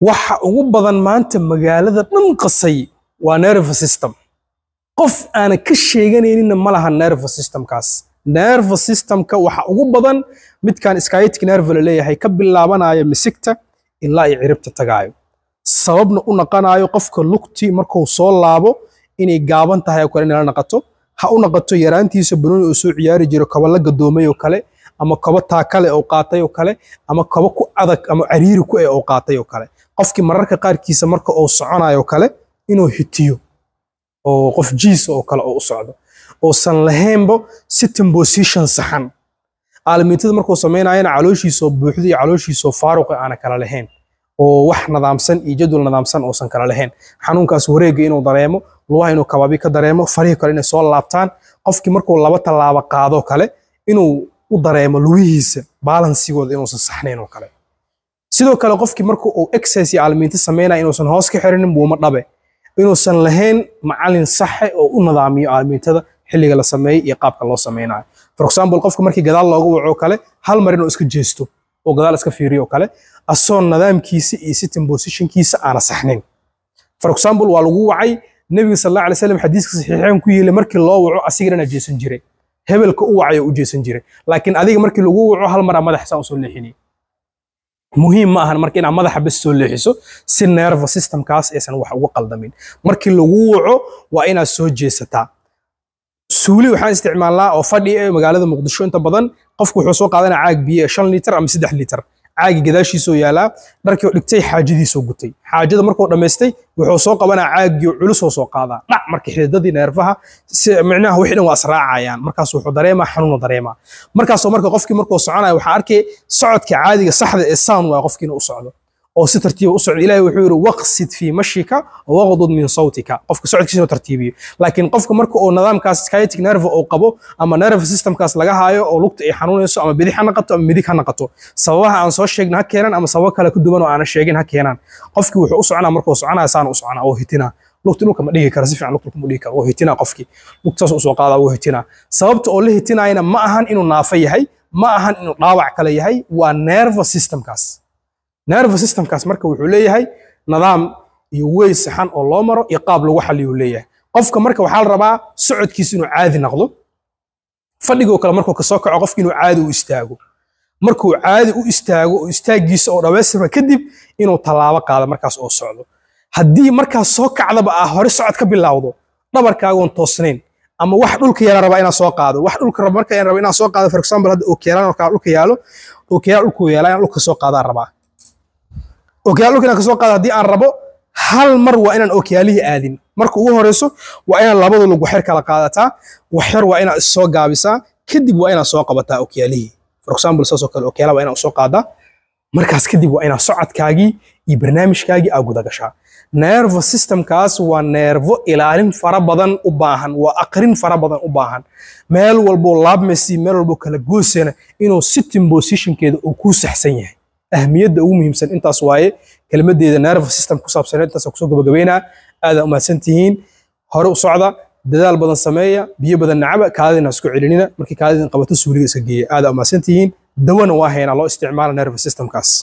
waxa ugu badan maanta magaalada dhan qasay waa nervous system qof aana ka sheeganaynina ma laha nervous systemkaas nervous systemka waxa ugu badan midkan sciatic nerve la leeyahay ka bilaabanaayo misigta ilaa ay ciribta tagaayo sababna u naqanaayo qofka lugtii markuu soo laabo inay gaaban tahay oo kale la naqato ha u naqato yaraantiisa banooni oo soo ciyaari jiro kabala gadoomay oo kale ama kobo taakale oo qaatay oo kale ama kobo ku adag ama cariiri ku eh oo qaatay oo kale qofkii mararka qaarkiisa marka uu soconayo kale inuu hitiyo oo qof jiisa oo kale oo u socdo uusan lahaynba sitting position saxan aalamiitada markuu samaynayana calooshiisoo buuxda iyo calooshiisoo faaruqa aana kala lahayn oo wax nadaamsan iyo jadwal nadaamsan uusan kala lahayn xanuunkaas wareega inuu dareemo lugaha inuu kabaabi ka dareemo farihii kale inay soo laabtaan qofkii markuu laba tallaabo qaado kale inuu u dareemo lugihiisa baalansigooda inuusan saxnayn oo kale sidoo kale qofkii marka uu exercise iyo caalamiinti samaynaya inuusan hoos ka xirinin buuma dhabe inuusan lahayn macallin saxe oo u nidaamiyo caalamiintada xilliga la sameeyey iyo qaabka loo samaynayo for example qofka markii gadaal loogu waco kale hal mar inuu iska jeesto oo gadaal iska fiiriyo oo kale asoo nidaamkiisa iyo sitting positionkiisa aana saxnayn for example waa lagu wacay nebiga sal allahu slam xadiiska saxiixeen ku yeelay markii loo waco asigana jeesan jiray hebelka u wacay u jeesan jiray laakiin adiga markii lagu waco hal maraa madaxa saa usoo leexinay muhiim ma ahan marka inaad madaxa bes soo leexiso si nerva systemkaas aysan wax ugu qaldamin markii lagu waco waa inaad soo jeesataa suuli waxaan isticmaalnaa oo fadhi magaalada muqdisho inta badan qofku wuxuu soo qaadanaa caag biyo shan liter ama saddex litir caagi gadaashiisoo yaalaa dharkii dhigtay xaajadiisoo gutay xaajada markuu dhammaystay wuxuu soo qabanaa caagii culusoo soo qaadaa dhac marka xididadii neerfaha micnaha wixii dhan waa israacayaan markaas wuxuu dareemaa xanuunuu dareemaa markaasoo marka qofkii markuu soconaya waxaa arkay socodka caadiga saxda ee saan waa qofkiina u socdo oo si tartiiba u socdo ilaahay wuxuu yidhi waqsid fii mashika waqdud min sawtika qofka socodkiisa inuu tartiibiyo laakiin qofka marka uu nidaamkaas sciatic nerve uu qabo ama nerve systemkaas laga haayo oo lugta ay xanuunayso ama bidix ha naqato ama midig ha naqato sababaha aan soo sheegna ha keenaan ama sababo kale ku duwan oo aanan sheegin ha keenaan qofkii wuxuu u soconaa markuu soconaa saan u soconaa oo hitinaa lugti dhulka ma dhigi kara si fiican lugta ma dhigi kara waa hitinaa qofkii lugtaas u qaadaa waa hitinaa sababta oo la hitinaayana ma ahan inuu naafa yahay ma ahan inuu dhaawac kale yahay waa nerve systemkaas nervo systemkaas marka wuxuu leeyahay nidaam iyo wey saxan oo loo maro iyo qaab lagu xaliyu leeyahay qofka marka waxaa la rabaa socodkiisa inuu caadi noqdo fadhigoo kale markuu kasoo kaco qofka inuu caadi u istaago markuu caadi u istaago oo istaaggiisa oo dhammaystirma kadib inuu tallaabo qaado markaas oo socdo haddii markaas soo kacdaba ah hore socod ka bilaawdo dhabarkaagoon toosnayn ama wax dhulka yaala rabaa inaa soo qaado wax dhulka raba marka raba inaa soo qaado for example hadda okeyaan dhulka yaalo okeyaan dhulkuu dhulka soo qaadaan rabaa okyaal dhulka inaan kasoo qaada haddii aan rabo hal mar waa inaan okyaalihii aadin marka ugu horeyso waa inaan labada lug waxyar kala qaadataa waxyar waa inaad issoo gaabisaa kadib waa inaad soo qabataa okyaalihii for example saasoo kale okyaala waa inaad usoo qaadaa markaas kadib waa inaad socodkaagii iyo barnaamijkaagii aa guda gashaa systemkaas waa neervo ilaalin fara badan u baahan waa aqrin fara badan u baahan meel walboo laabmesi meel walboo kala goosana inuu sitting positionkeeda uu kuu saxsan yahay ahmiyadda ugu muhiimsan intaas waaye kelmadeeda nerve system ku saabsan intaas kusoo gabagabeynaa aada tihiin hore u socda dadaal badan sameeya biyo badan nacaba kaadina isku celinina markii kaadina qabato suuliga iska geeya aada tihiin dawana waa haynaa loo isticmaala nerve systemkaas